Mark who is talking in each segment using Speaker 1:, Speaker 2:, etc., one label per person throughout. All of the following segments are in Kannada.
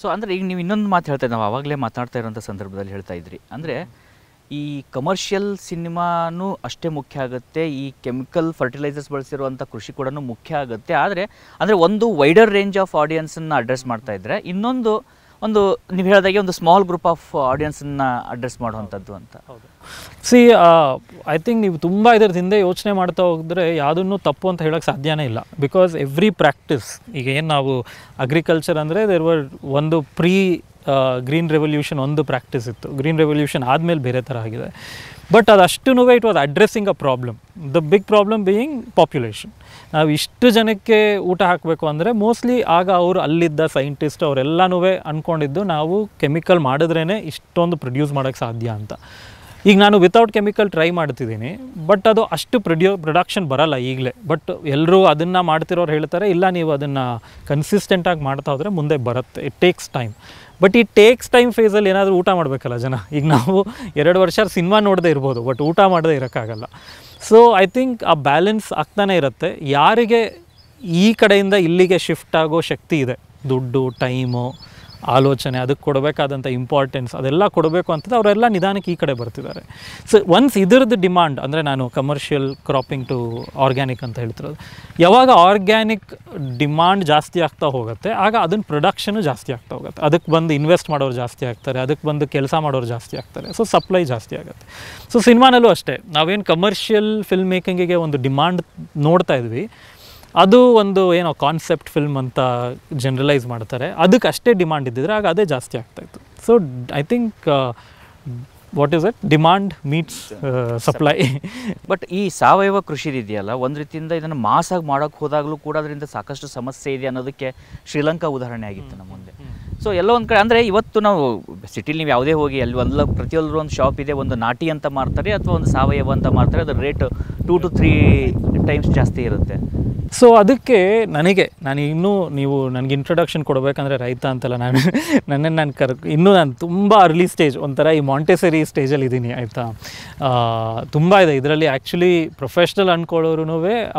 Speaker 1: ಸೊ ಅಂದರೆ ಈಗ ನೀವು ಇನ್ನೊಂದು ಮಾತು ಹೇಳ್ತಾ ನಾವು ಆವಾಗಲೇ ಮಾತನಾಡ್ತಾ ಇರೋಂಥ ಸಂದರ್ಭದಲ್ಲಿ ಹೇಳ್ತಾ ಇದ್ರಿ ಅಂದರೆ ಈ ಕಮರ್ಷಿಯಲ್ ಸಿನಿಮಾನೂ ಅಷ್ಟೇ ಮುಖ್ಯ ಆಗುತ್ತೆ ಈ ಕೆಮಿಕಲ್ ಫರ್ಟಿಲೈಸರ್ಸ್ ಬಳಸಿರುವಂಥ ಕೃಷಿ ಕೂಡ ಮುಖ್ಯ ಆಗುತ್ತೆ ಆದರೆ ಅಂದರೆ ಒಂದು ವೈಡರ್ ರೇಂಜ್ ಆಫ್ ಆಡಿಯನ್ಸನ್ನು ಅಡ್ರೆಸ್ ಮಾಡ್ತಾ ಇದ್ದರೆ ಇನ್ನೊಂದು ಒಂದು ನೀವು ಹೇಳಿದಾಗೆ ಒಂದು ಸ್ಮಾಲ್ ಗ್ರೂಪ್ ಆಫ್ ಆಡಿಯನ್ಸನ್ನ ಅಡ್ರೆಸ್ ಮಾಡುವಂಥದ್ದು ಅಂತ ಸಿ ಐ ಥಿಂಕ್ ನೀವು ತುಂಬ ಇದರ ಹಿಂದೆ ಯೋಚನೆ ಮಾಡ್ತಾ ಹೋದರೆ ಯಾವುದನ್ನು ತಪ್ಪು ಅಂತ ಹೇಳೋಕ್ಕೆ ಸಾಧ್ಯನೇ ಇಲ್ಲ ಬಿಕಾಸ್ ಎವ್ರಿ ಪ್ರಾಕ್ಟೀಸ್ ಈಗ ಏನು ನಾವು ಅಗ್ರಿಕಲ್ಚರ್ ಅಂದರೆ ವರ್ ಒಂದು ಪ್ರೀ ಗ್ರೀನ್ ರೆವಲ್ಯೂಷನ್ ಒಂದು ಪ್ರಾಕ್ಟೀಸ್ ಇತ್ತು ಗ್ರೀನ್ ರೆವಲ್ಯೂಷನ್ ಆದಮೇಲೆ ಬೇರೆ ಥರ ಆಗಿದೆ ಬಟ್ ಅದಷ್ಟು it was addressing a problem the big problem being population ನಾವು ಇಷ್ಟು ಜನಕ್ಕೆ ಊಟ ಹಾಕಬೇಕು ಅಂದರೆ ಮೋಸ್ಟ್ಲಿ ಆಗ ಅವರು ಅಲ್ಲಿದ್ದ ಸೈಂಟಿಸ್ಟ್ ಅವರೆಲ್ಲನೂ ಅಂದ್ಕೊಂಡಿದ್ದು ನಾವು ಕೆಮಿಕಲ್ ಮಾಡಿದ್ರೇ ಇಷ್ಟೊಂದು ಪ್ರೊಡ್ಯೂಸ್ ಮಾಡೋಕ್ಕೆ ಸಾಧ್ಯ ಅಂತ ಈಗ ನಾನು ವಿತೌಟ್ ಕೆಮಿಕಲ್ ಟ್ರೈ ಮಾಡ್ತಿದ್ದೀನಿ ಬಟ್ ಅದು ಅಷ್ಟು ಪ್ರೊಡ್ಯೂ ಪ್ರೊಡಕ್ಷನ್ ಬರಲ್ಲ ಈಗಲೇ ಬಟ್ ಎಲ್ಲರೂ ಅದನ್ನು ಮಾಡ್ತಿರೋರು ಹೇಳ್ತಾರೆ ಇಲ್ಲ ನೀವು ಅದನ್ನು ಕನ್ಸಿಸ್ಟೆಂಟಾಗಿ ಮಾಡ್ತಾ ಹೋದರೆ ಮುಂದೆ ಬರುತ್ತೆ ಇಟ್ ಟೇಕ್ಸ್ ಟೈಮ್ ಬಟ್ ಈ ಟೇಕ್ಸ್ ಟೈಮ್ ಫೇಸಲ್ಲಿ ಏನಾದರೂ ಊಟ ಮಾಡಬೇಕಲ್ಲ ಜನ ಈಗ ನಾವು ಎರಡು ವರ್ಷ ಸಿನಿಮಾ ನೋಡದೇ ಇರ್ಬೋದು ಬಟ್ ಊಟ ಮಾಡದೇ ಇರೋಕ್ಕಾಗಲ್ಲ ಸೊ ಐ ಥಿಂಕ್ ಆ ಬ್ಯಾಲೆನ್ಸ್ ಆಗ್ತಾನೆ ಇರುತ್ತೆ ಯಾರಿಗೆ ಈ ಕಡೆಯಿಂದ ಇಲ್ಲಿಗೆ ಶಿಫ್ಟ್ ಆಗೋ ಶಕ್ತಿ ಇದೆ ದುಡ್ಡು ಟೈಮು ಆಲೋಚನೆ ಅದಕ್ಕೆ ಕೊಡಬೇಕಾದಂಥ ಇಂಪಾರ್ಟೆನ್ಸ್ ಅದೆಲ್ಲ ಕೊಡಬೇಕು ಅಂತಂದ್ರೆ ಅವರೆಲ್ಲ ನಿಧಾನಕ್ಕೆ ಈ ಕಡೆ ಬರ್ತಿದ್ದಾರೆ ಸೊ ಒನ್ಸ್ ಇದ್ರದ್ದು ಡಿಮಾಂಡ್ ಅಂದರೆ ನಾನು ಕಮರ್ಷಿಯಲ್ ಕ್ರಾಪಿಂಗ್ ಟು ಆರ್ಗ್ಯಾನಿಕ್ ಅಂತ ಹೇಳ್ತಿರೋದು ಯಾವಾಗ ಆರ್ಗ್ಯಾನಿಕ್ ಡಿಮಾಂಡ್ ಜಾಸ್ತಿ ಆಗ್ತಾ ಹೋಗುತ್ತೆ ಆಗ ಅದನ್ನು ಪ್ರೊಡಕ್ಷನು ಜಾಸ್ತಿ ಆಗ್ತಾ ಹೋಗುತ್ತೆ ಅದಕ್ಕೆ ಬಂದು ಇನ್ವೆಸ್ಟ್ ಮಾಡೋರು ಜಾಸ್ತಿ ಆಗ್ತಾರೆ ಅದಕ್ಕೆ ಬಂದು ಕೆಲಸ ಮಾಡೋರು ಜಾಸ್ತಿ ಆಗ್ತಾರೆ ಸೊ ಸಪ್ಲೈ ಜಾಸ್ತಿ ಆಗುತ್ತೆ ಸೊ ಸಿನಿಮಾನಲ್ಲೂ ಅಷ್ಟೇ ನಾವೇನು ಕಮರ್ಷಿಯಲ್ ಫಿಲ್ಮ್ ಮೇಕಿಂಗಿಗೆ ಒಂದು ಡಿಮಾಂಡ್ ನೋಡ್ತಾ ಇದ್ವಿ ಅದು ಒಂದು ಏನೋ ಕಾನ್ಸೆಪ್ಟ್ ಫಿಲ್ಮ್ ಅಂತ ಜನರಲೈಸ್ ಮಾಡ್ತಾರೆ ಅದಕ್ಕೆ ಅಷ್ಟೇ ಡಿಮಾಂಡ್ ಇದ್ದಿದ್ರೆ ಆಗ ಅದೇ ಜಾಸ್ತಿ ಆಗ್ತಾಯಿತ್ತು so I think what is it demand meets supply but ಈ ಸಾವಯವ ಕೃಷಿ ಇದೆಯಲ್ಲ ಒಂದು ರೀತಿಯಿಂದ ಇದನ್ನು ಮಾಸಾಗಿ ಮಾಡೋಕ್ಕೆ ಹೋದಾಗಲೂ ಕೂಡ ಅದರಿಂದ ಸಾಕಷ್ಟು ಸಮಸ್ಯೆ ಇದೆ ಅನ್ನೋದಕ್ಕೆ ಶ್ರೀಲಂಕಾ ಉದಾಹರಣೆ ಆಗಿತ್ತು ನಮ್ಮ ಮುಂದೆ ಸೊ ಎಲ್ಲ ಒಂದು ಕಡೆ ಅಂದರೆ ಇವತ್ತು ನಾವು ಸಿಟಿಲಿ ನೀವು ಯಾವುದೇ ಹೋಗಿ ಅಲ್ಲಿ ಒಂದಲ್ಲ ಪ್ರತಿಯೊಂದು ಒಂದು ಶಾಪ್ ಇದೆ ಒಂದು ನಾಟಿ ಅಂತ ಮಾರ್ತಾರೆ ಅಥವಾ ಒಂದು ಸಾವಯವ ಅಂತ ಮಾರ್ತಾರೆ ಅದರ rate two to three times ಜಾಸ್ತಿ ಇರುತ್ತೆ ಸೊ ಅದಕ್ಕೆ ನನಗೆ ನಾನು ಇನ್ನೂ ನೀವು ನನಗೆ ಇಂಟ್ರೊಡಕ್ಷನ್ ಕೊಡಬೇಕಂದ್ರೆ ರೈತ ಅಂತಲ್ಲ ನಾನು ನನ್ನನ್ನು ನಾನು ಕರ್ ಇನ್ನೂ ನಾನು ತುಂಬ ಅರ್ಲಿ ಸ್ಟೇಜ್ ಒಂಥರ ಈ ಮಾಂಟೆಸರಿ ಸ್ಟೇಜಲ್ಲಿ ಇದ್ದೀನಿ ಆಯಿತಾ ತುಂಬ ಇದೆ ಇದರಲ್ಲಿ ಆ್ಯಕ್ಚುಲಿ ಪ್ರೊಫೆಷ್ನಲ್ ಅಂದ್ಕೊಳ್ಳೋರು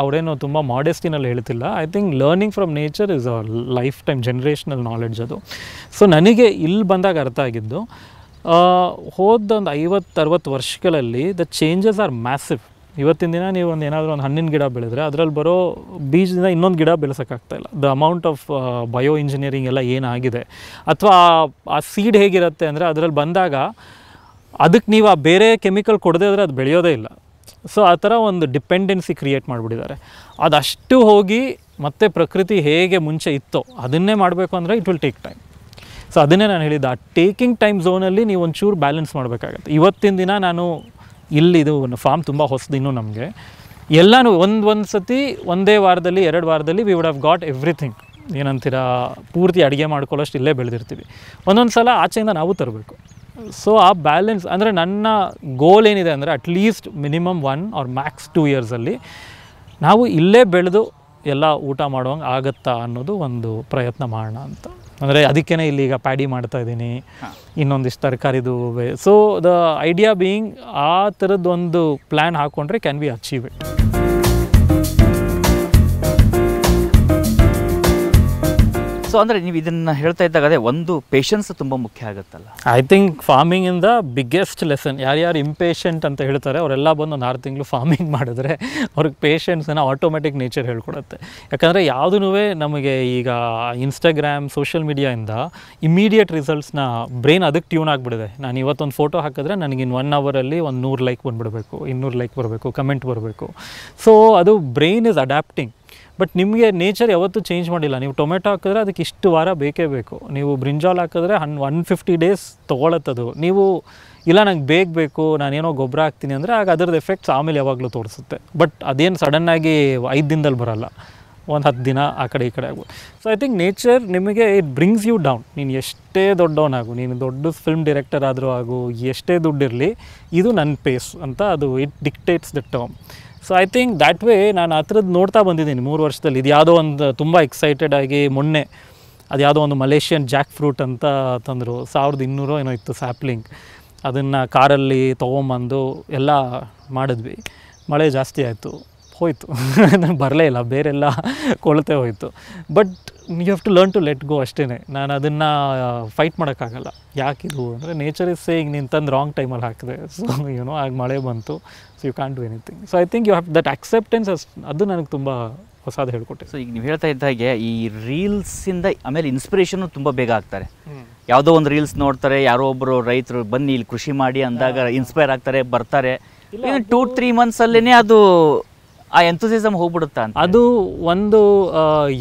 Speaker 1: ಅವರೇನೋ ತುಂಬ ಮಾಡೆಸ್ಟಿನಲ್ಲಿ ಹೇಳ್ತಿಲ್ಲ I think learning from nature is a lifetime generational knowledge ಅದು ಸೊ ನನಗೆ ಇಲ್ಲಿ ಬಂದಾಗ ಅರ್ಥ ಆಗಿದ್ದು ಹೋದೊಂದು ಐವತ್ತರವತ್ತು ವರ್ಷಗಳಲ್ಲಿ ದ ಚೇಂಜಸ್ ಆರ್ ಮ್ಯಾಸಿವ್ ಇವತ್ತಿನ ದಿನ ನೀವು ಒಂದು ಏನಾದರೂ ಒಂದು ಹಣ್ಣಿನ ಗಿಡ ಬೆಳೆದ್ರೆ ಅದರಲ್ಲಿ ಬರೋ ಬೀಜದಿಂದ ಇನ್ನೊಂದು ಗಿಡ ಇಲ್ಲ the amount of bioengineering ಎಲ್ಲ ಏನಾಗಿದೆ ಅಥವಾ ಆ ಸೀಡ್ ಹೇಗಿರುತ್ತೆ ಅಂದರೆ ಅದರಲ್ಲಿ ಬಂದಾಗ ಅದಕ್ಕೆ ನೀವು ಆ ಬೇರೆ ಕೆಮಿಕಲ್ ಕೊಡದೆ ಆದರೆ ಅದು ಬೆಳೆಯೋದೇ ಇಲ್ಲ ಸೊ ಆ ಥರ ಒಂದು ಡಿಪೆಂಡೆನ್ಸಿ ಕ್ರಿಯೇಟ್ ಮಾಡಿಬಿಟ್ಟಿದ್ದಾರೆ ಅದಷ್ಟು ಹೋಗಿ ಮತ್ತೆ ಪ್ರಕೃತಿ ಹೇಗೆ ಮುಂಚೆ ಇತ್ತೋ ಅದನ್ನೇ ಮಾಡಬೇಕು ಅಂದರೆ it will take time so ಅದನ್ನೇ ನಾನು ಹೇಳಿದ್ದೆ ಆ ಟೇಕಿಂಗ್ ಟೈಮ್ ಝೋನಲ್ಲಿ ನೀವು ಒಂಚೂರು ಬ್ಯಾಲೆನ್ಸ್ ಮಾಡಬೇಕಾಗತ್ತೆ ಇವತ್ತಿನ ದಿನ ನಾನು ಇಲ್ಲಿದು ಫಾರ್ಮ್ ತುಂಬ ಇನ್ನೂ ನಮಗೆ ಎಲ್ಲನೂ ಒಂದು ಒಂದು ಸತಿ ಒಂದೇ ವಾರದಲ್ಲಿ ಎರಡು ವಾರದಲ್ಲಿ we would have got everything ಏನಂತೀರಾ ಪೂರ್ತಿ ಅಡುಗೆ ಮಾಡ್ಕೊಳ್ಳೋಷ್ಟು ಇಲ್ಲೇ ಬೆಳೆದಿರ್ತೀವಿ ಒಂದೊಂದು ಸಲ ಆಚೆಯಿಂದ ನಾವು ತರಬೇಕು ಸೊ ಆ ಬ್ಯಾಲೆನ್ಸ್ ಅಂದರೆ ನನ್ನ ಗೋಲ್ ಏನಿದೆ ಅಂದರೆ at least minimum one or max two ಇಯರ್ಸಲ್ಲಿ ನಾವು ಇಲ್ಲೇ ಬೆಳೆದು ಎಲ್ಲ ಊಟ ಮಾಡುವಂಗೆ ಆಗತ್ತಾ ಅನ್ನೋದು ಒಂದು ಪ್ರಯತ್ನ ಮಾಡೋಣ ಅಂತ ಅಂದರೆ ಅದಕ್ಕೇ ಇಲ್ಲಿ ಈಗ ಪ್ಯಾಡಿ ಮಾಡ್ತಾ ಇದ್ದೀನಿ ಇನ್ನೊಂದಿಷ್ಟು ತರಕಾರಿದು ಸೊ ದ ಐಡಿಯಾ ಬೀಯಿಂಗ್ ಆ ಥರದ್ದೊಂದು ಪ್ಲ್ಯಾನ್ ಹಾಕ್ಕೊಂಡ್ರೆ can be achieve it so ಅಂದರೆ ನೀವು ಇದನ್ನು ಹೇಳ್ತಾ ಇದ್ದಾಗ ಅದೇ ಒಂದು ಪೇಷನ್ಸ್ ತುಂಬ ಮುಖ್ಯ ಆಗುತ್ತಲ್ಲ ಐ ಥಿಂಕ್ ಫಾರ್ಮಿಂಗಿಂದ ಬಿಗ್ಗೆಸ್ಟ್ ಲೆಸನ್ ಯಾರ್ಯಾರು ಇಂಪೇಷಂಟ್ ಅಂತ ಹೇಳ್ತಾರೆ ಅವರೆಲ್ಲ ಬಂದು ಒಂದು ಆರು ತಿಂಗಳು ಫಾರ್ಮಿಂಗ್ ಮಾಡಿದ್ರೆ ಅವ್ರಿಗೆ ಪೇಷನ್ಸನ್ನು ಆಟೋಮೆಟಿಕ್ ನೇಚರ್ ಹೇಳ್ಕೊಡುತ್ತೆ ಯಾಕಂದರೆ ಯಾವುದೂ ನಮಗೆ ಈಗ ಇನ್ಸ್ಟಾಗ್ರಾಮ್ ಸೋಷಿಯಲ್ ಮೀಡಿಯಾಯಿಂದ ಇಮಿಡಿಯೇಟ್ ರಿಸಲ್ಟ್ಸ್ನ ಬ್ರೈನ್ ಅದಕ್ಕೆ ಟ್ಯೂನ್ ಆಗ್ಬಿಡಿದೆ ನಾನು ಇವತ್ತೊಂದು ಫೋಟೋ ಹಾಕಿದ್ರೆ ನನಗೆ ಇನ್ ಒನ್ ಅವರಲ್ಲಿ ಒಂದು ನೂರು ಲೈಕ್ ಬಂದುಬಿಡಬೇಕು ಇನ್ನೂರು ಲೈಕ್ ಬರಬೇಕು ಕಮೆಂಟ್ ಬರಬೇಕು ಸೊ ಅದು ಬ್ರೈನ್ ಇಸ್ ಅಡ್ಯಾಪ್ಟಿಂಗ್ ಬಟ್ ನಿಮಗೆ ನೇಚರ್ ಯಾವತ್ತೂ ಚೇಂಜ್ ಮಾಡಿಲ್ಲ ನೀವು ಟೊಮೆಟೊ ಹಾಕಿದ್ರೆ ಅದಕ್ಕೆ ಇಷ್ಟು ವಾರ ಬೇಕೇ ಬೇಕು ನೀವು ಬ್ರಿಂಜಾಲ್ ಹಾಕಿದ್ರೆ ಹನ್ ಒನ್ ಫಿಫ್ಟಿ ಡೇಸ್ ತೊಗೊಳತ್ತದು ನೀವು ಇಲ್ಲ ನಂಗೆ ಬೇಗ ಬೇಕು ನಾನೇನೋ ಗೊಬ್ಬರ ಹಾಕ್ತೀನಿ ಅಂದರೆ ಆಗ ಅದ್ರದ್ದು ಎಫೆಕ್ಟ್ಸ್ ಆಮೇಲೆ ಯಾವಾಗಲೂ ತೋರಿಸುತ್ತೆ ಬಟ್ ಅದೇನು ಸಡನ್ನಾಗಿ ಐದು ದಿನದಲ್ಲಿ ಬರೋಲ್ಲ ಒಂದು ಹತ್ತು ದಿನ ಆ ಕಡೆ ಈ ಕಡೆ ಆಗ್ಬೋದು ಸೊ ಐ ಥಿಂಕ್ ನೇಚರ್ ನಿಮಗೆ ಇಟ್ ಬ್ರಿಂಗ್ಸ್ ಯು ಡೌನ್ ನೀನು ಎಷ್ಟೇ ದೊಡ್ಡವನಾಗು ನೀನು ದೊಡ್ಡ ಫಿಲ್ಮ್ ಡಿರೆಕ್ಟರ್ ಆದರೂ ಆಗು ಎಷ್ಟೇ ದುಡ್ಡಿರಲಿ ಇದು ನನ್ನ ಪೇಸ್ ಅಂತ ಅದು it dictates the term so I think that way ನಾನು ಆ ಥರದ್ದು ನೋಡ್ತಾ ಬಂದಿದ್ದೀನಿ ಮೂರು ವರ್ಷದಲ್ಲಿ ಇದು ಯಾವುದೋ ಒಂದು ತುಂಬ ಎಕ್ಸೈಟೆಡ್ ಆಗಿ ಮೊನ್ನೆ ಅದು ಯಾವುದೋ ಒಂದು ಮಲೇಷಿಯನ್ ಜಾಕ್ ಫ್ರೂಟ್ ಅಂತ ತಂದರು ಸಾವಿರದ ಇನ್ನೂರು ಏನೋ ಇತ್ತು ಸ್ಯಾಪ್ಲಿಂಗ್ ಅದನ್ನು ಕಾರಲ್ಲಿ ತೊಗೊಂಬಂದು ಎಲ್ಲ ಮಾಡಿದ್ವಿ ಮಳೆ ಜಾಸ್ತಿ ಆಯಿತು ಹೋಯಿತು ನಾನು ಬರಲೇ ಇಲ್ಲ ಬೇರೆಲ್ಲ ಕೊಳತೆ ಹೋಯಿತು but you have to learn to let go ಅಷ್ಟೇ ನಾನು ಅದನ್ನು ಫೈಟ್ ಮಾಡೋಕ್ಕಾಗಲ್ಲ ಯಾಕಿದು ಅಂದರೆ ನೇಚರ್ ಇಸ್ ಸೇಯಿಂಗ್ ನೀನು ತಂದು ರಾಂಗ್ ಟೈಮಲ್ಲಿ ಹಾಕಿದೆ ಸೊ ಏನೋ ಆಗ ಮಳೆ ಬಂತು so you can do anything so I think you have that acceptance ಅಷ್ಟು ಅದು ನನಗೆ ತುಂಬ ಹೊಸಾದ ಹೇಳ್ಕೊಟ್ಟೆ ಸೊ ಈಗ ನೀವು ಹೇಳ್ತಾ ಇದ್ದ ಹಾಗೆ ಈ ರೀಲ್ಸಿಂದ ಆಮೇಲೆ ಇನ್ಸ್ಪಿರೇಷನು ತುಂಬ ಬೇಗ ಆಗ್ತಾರೆ ಯಾವುದೋ ಒಂದು ರೀಲ್ಸ್ ನೋಡ್ತಾರೆ ಯಾರೋ ಒಬ್ಬರು ರೈತರು ಬನ್ನಿ ಇಲ್ಲಿ ಕೃಷಿ ಮಾಡಿ ಅಂದಾಗ ಇನ್ಸ್ಪೈರ್ ಆಗ್ತಾರೆ ಬರ್ತಾರೆ ಟೂ ತ್ರೀ ಮಂತ್ಸಲ್ಲೇ ಅದು ಆ ಎಂಥೂಸಿಸಮ್ ಹೋಗ್ಬಿಡುತ್ತಾ ಅಂತ ಅದು ಒಂದು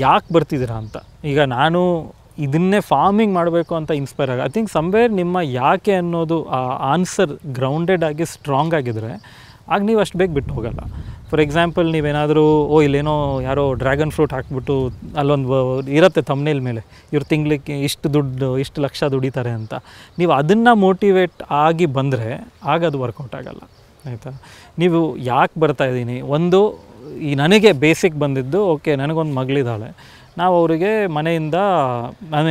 Speaker 1: ಯಾಕೆ ಬರ್ತಿದ್ದೀರಾ ಅಂತ ಈಗ ನಾನು ಇದನ್ನೇ ಫಾರ್ಮಿಂಗ್ ಮಾಡಬೇಕು ಅಂತ ಇನ್ಸ್ಪೈರ್ ಆಗ ಐ ಥಿಂಕ್ ಸಂವೇರ್ ನಿಮ್ಮ ಯಾಕೆ ಅನ್ನೋದು ಆ ಆನ್ಸರ್ ಗ್ರೌಂಡೆಡ್ ಆಗಿ ಸ್ಟ್ರಾಂಗ್ ಆಗಿದ್ರೆ ಆಗ ನೀವು ಅಷ್ಟು ಬೇಗ ಬಿಟ್ಟು ಹೋಗಲ್ಲ ಫಾರ್ ಎಕ್ಸಾಂಪಲ್ ನೀವೇನಾದರೂ ಓ ಇಲ್ಲೇನೋ ಯಾರೋ ಡ್ರ್ಯಾಗನ್ ಫ್ರೂಟ್ ಹಾಕ್ಬಿಟ್ಟು ಅಲ್ಲೊಂದು ಇರುತ್ತೆ ತಮ್ಮನೇಲ್ ಮೇಲೆ ಇವ್ರು ತಿಂಗ್ಳಿಗೆ ಇಷ್ಟು ದುಡ್ಡು ಇಷ್ಟು ಲಕ್ಷ ದುಡಿತಾರೆ ಅಂತ ನೀವು ಅದನ್ನು ಮೋಟಿವೇಟ್ ಆಗಿ ಬಂದರೆ ಆಗ ಅದು ವರ್ಕೌಟ್ ಆಗಲ್ಲ ಆಯಿತಾ ನೀವು ಯಾಕೆ ಬರ್ತಾ ಇದ್ದೀನಿ ಒಂದು ಈ ನನಗೆ ಬೇಸಿಕ್ ಬಂದಿದ್ದು ಓಕೆ ನನಗೊಂದು ಮಗಳಿದ್ದಾಳೆ ನಾವು ಅವರಿಗೆ ಮನೆಯಿಂದ ಐ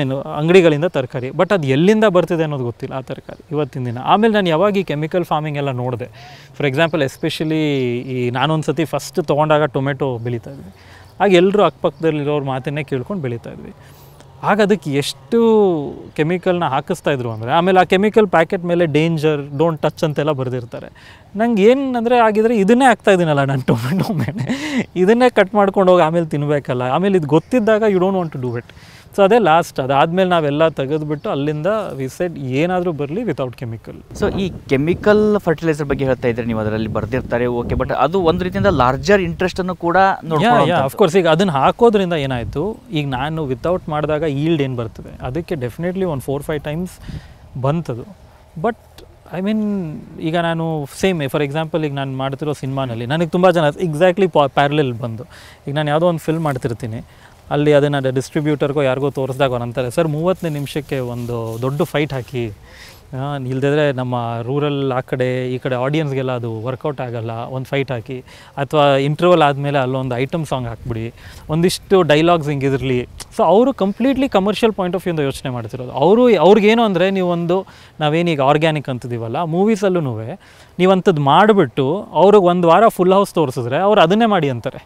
Speaker 1: ಅಂಗಡಿಗಳಿಂದ ತರಕಾರಿ ಬಟ್ ಅದು ಎಲ್ಲಿಂದ ಬರ್ತಿದೆ ಅನ್ನೋದು ಗೊತ್ತಿಲ್ಲ ಆ ತರಕಾರಿ ಇವತ್ತಿನ ದಿನ ಆಮೇಲೆ ನಾನು ಯಾವಾಗ ಈ ಕೆಮಿಕಲ್ ಫಾರ್ಮಿಂಗ್ ಎಲ್ಲ ನೋಡಿದೆ ಫಾರ್ ಎಕ್ಸಾಂಪಲ್ ಎಸ್ಪೆಷಲಿ ಈ ನಾನೊಂದು ಸತಿ ಫಸ್ಟ್ ತೊಗೊಂಡಾಗ ಟೊಮೆಟೊ ಬೆಳೀತಾ ಇದ್ವಿ ಆಗ ಎಲ್ಲರೂ ಅಕ್ಕಪಕ್ಕದಲ್ಲಿರೋರು ಮಾತನ್ನೇ ಕೇಳ್ಕೊಂಡು ಬೆಳೀತಾ ಇದ್ವಿ ಆಗ ಅದಕ್ಕೆ ಎಷ್ಟು ಕೆಮಿಕಲ್ನ ಹಾಕಿಸ್ತಾ ಇದ್ರು ಅಂದರೆ ಆಮೇಲೆ ಆ ಕೆಮಿಕಲ್ ಪ್ಯಾಕೆಟ್ ಮೇಲೆ ಡೇಂಜರ್ ಡೋಂಟ್ ಟಚ್ ಅಂತೆಲ್ಲ ಬರೆದಿರ್ತಾರೆ ನಂಗೆ ಏನಂದರೆ ಆಗಿದ್ರೆ ಇದನ್ನೇ ಆಗ್ತಾ ಇದ್ದೀನಲ್ಲ ನಾನು ಟೊಮೆಟೊ ಮೇಲೆ ಇದನ್ನೇ ಕಟ್ ಮಾಡ್ಕೊಂಡು ಹೋಗಿ ಆಮೇಲೆ ತಿನ್ನಬೇಕಲ್ಲ ಆಮೇಲೆ ಇದು ಗೊತ್ತಿದ್ದಾಗ you don't want to do it so ಅದೇ ಲಾಸ್ಟ್ ಅದಾದಮೇಲೆ ನಾವೆಲ್ಲ ತೆಗೆದುಬಿಟ್ಟು ಅಲ್ಲಿಂದ ವಿ ಸೆಡ್ ಏನಾದರೂ ಬರಲಿ ವಿತೌಟ್ ಕೆಮಿಕಲ್ ಸೊ ಈ ಕೆಮಿಕಲ್ ಫರ್ಟಿಲೈಸರ್ ಬಗ್ಗೆ ಹೇಳ್ತಾ ಇದ್ರೆ ನೀವು ಅದರಲ್ಲಿ ಬರ್ದಿರ್ತಾರೆ ಓಕೆ ಬಟ್ ಅದು ಒಂದು ರೀತಿಯಿಂದ ಲಾರ್ಜರ್ ಇಂಟ್ರೆಸ್ಟನ್ನು ಕೂಡ ಅಫ್ಕೋರ್ಸ್ ಈಗ ಅದನ್ನು ಹಾಕೋದ್ರಿಂದ ಏನಾಯಿತು ಈಗ ನಾನು ವಿತೌಟ್ ಮಾಡಿದಾಗ ಈಲ್ಡ್ ಏನು ಬರ್ತದೆ ಅದಕ್ಕೆ ಡೆಫಿನೆಟ್ಲಿ ಒಂದು ಫೋರ್ ಫೈವ್ ಟೈಮ್ಸ್ ಬಂತದು ಬಟ್ ಐ ಮೀನ್ ಈಗ ನಾನು ಸೇಮ್ ಫಾರ್ ಎಕ್ಸಾಂಪಲ್ ಈಗ ನಾನು ಮಾಡ್ತಿರೋ ಸಿನಿಮಾನಲ್ಲಿ ನನಗೆ ತುಂಬ ಜನ ಎಕ್ಸಾಕ್ಟ್ಲಿ ಪ್ಯಾರಲಲ್ ಬಂದು ಈಗ ನಾನು ಯಾವುದೋ ಒಂದು ಫಿಲ್ಮ್ ಮಾಡ್ತಿರ್ತೀನಿ ಅಲ್ಲಿ ಅದನ್ನು ಡಿಸ್ಟ್ರಿಬ್ಯೂಟರ್ಗೋ ಯಾರಿಗೋ ತೋರಿಸಿದಾಗ ಅಂತಾರೆ ಸರ್ ಮೂವತ್ತನೇ ನಿಮಿಷಕ್ಕೆ ಒಂದು ದೊಡ್ಡ ಫೈಟ್ ಹಾಕಿ ಇಲ್ಲದಿದ್ರೆ ನಮ್ಮ ರೂರಲ್ ಆ ಕಡೆ ಈ ಕಡೆ ಆಡಿಯನ್ಸ್ಗೆಲ್ಲ ಅದು ವರ್ಕೌಟ್ ಆಗೋಲ್ಲ ಒಂದು ಫೈಟ್ ಹಾಕಿ ಅಥವಾ ಇಂಟರ್ವಲ್ ಆದಮೇಲೆ ಅಲ್ಲೊಂದು ಐಟಮ್ ಸಾಂಗ್ ಹಾಕ್ಬಿಡಿ ಒಂದಿಷ್ಟು ಡೈಲಾಗ್ಸ್ ಇರಲಿ ಸೊ ಅವರು ಕಂಪ್ಲೀಟ್ಲಿ ಕಮರ್ಷಿಯಲ್ ಪಾಯಿಂಟ್ ಆಫ್ ವ್ಯೂಂದ ಯೋಚನೆ ಮಾಡ್ತಿರೋದು ಅವರು ಅವ್ರಿಗೇನು ಅಂದರೆ ನೀವೊಂದು ನಾವೇನೀಗ ಆರ್ಗ್ಯಾನಿಕ್ ಅಂತಿದ್ದೀವಲ್ಲ ಮೂವೀಸಲ್ಲೂ ನೀವಂಥದ್ದು ಮಾಡಿಬಿಟ್ಟು ಅವ್ರಿಗೆ ಒಂದು ವಾರ ಫುಲ್ ಹೌಸ್ ತೋರಿಸಿದ್ರೆ ಅವ್ರು ಅದನ್ನೇ ಮಾಡಿ ಅಂತಾರೆ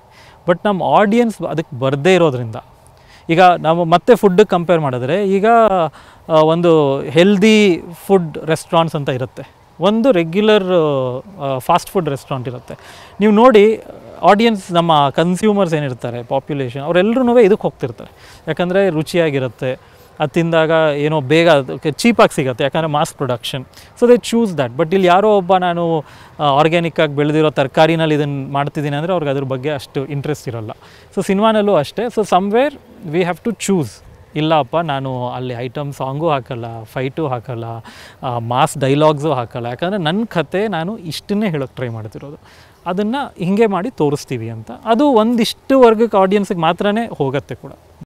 Speaker 1: ಬಟ್ ನಮ್ಮ ಆಡಿಯನ್ಸ್ ಅದಕ್ಕೆ ಬರದೇ ಇರೋದ್ರಿಂದ ಈಗ ನಾವು ಮತ್ತೆ ಫುಡ್ಡಿಗೆ ಕಂಪೇರ್ ಮಾಡಿದ್ರೆ ಈಗ ಒಂದು ಹೆಲ್ದಿ ಫುಡ್ ರೆಸ್ಟೋರೆಂಟ್ಸ್ ಅಂತ ಇರುತ್ತೆ ಒಂದು ರೆಗ್ಯುಲರ್ ಫಾಸ್ಟ್ ಫುಡ್ ರೆಸ್ಟೋರೆಂಟ್ ಇರುತ್ತೆ ನೀವು ನೋಡಿ ಆಡಿಯನ್ಸ್ ನಮ್ಮ ಕನ್ಸ್ಯೂಮರ್ಸ್ ಏನಿರ್ತಾರೆ ಪಾಪ್ಯುಲೇಷನ್ ಅವರೆಲ್ಲರೂ ಇದಕ್ಕೆ ಹೋಗ್ತಿರ್ತಾರೆ ಯಾಕಂದರೆ ರುಚಿಯಾಗಿರುತ್ತೆ ಅದು ತಿಂದಾಗ ಏನೋ ಬೇಗ ಚೀಪಾಗಿ ಸಿಗುತ್ತೆ ಯಾಕಂದರೆ mass production so they choose that but ಇಲ್ಲಿ ಯಾರೋ ಒಬ್ಬ ನಾನು ಆರ್ಗ್ಯಾನಿಕ್ಕಾಗಿ ಬೆಳೆದಿರೋ ತರಕಾರಿನಲ್ಲಿ ಇದನ್ನು ಮಾಡ್ತಿದ್ದೀನಿ ಅಂದರೆ ಅವ್ರಿಗೆ ಅದ್ರ ಬಗ್ಗೆ ಅಷ್ಟು ಇಂಟ್ರೆಸ್ಟ್ ಇರೋಲ್ಲ ಸೊ ಸಿನಿಮಾನಲ್ಲೂ ಅಷ್ಟೇ so somewhere we have to choose ಇಲ್ಲಪ್ಪ ನಾನು ಅಲ್ಲಿ ಐಟಮ್ ಸಾಂಗೂ ಹಾಕಲ್ಲ ಫೈಟು ಹಾಕಲ್ಲ ಮಾಸ್ ಡೈಲಾಗ್ಸು ಹಾಕಲ್ಲ ಯಾಕಂದರೆ ನನ್ನ ಕತೆ ನಾನು ಇಷ್ಟನ್ನೇ ಹೇಳೋಕ್ಕೆ ಟ್ರೈ ಮಾಡ್ತಿರೋದು ಅದನ್ನು ಹೀಗೆ ಮಾಡಿ ತೋರಿಸ್ತೀವಿ ಅಂತ ಅದು ಒಂದಿಷ್ಟು ವರ್ಗಕ್ಕೆ ಆಡಿಯನ್ಸಿಗೆ ಮಾತ್ರನೇ ಹೋಗುತ್ತೆ ಕೂಡ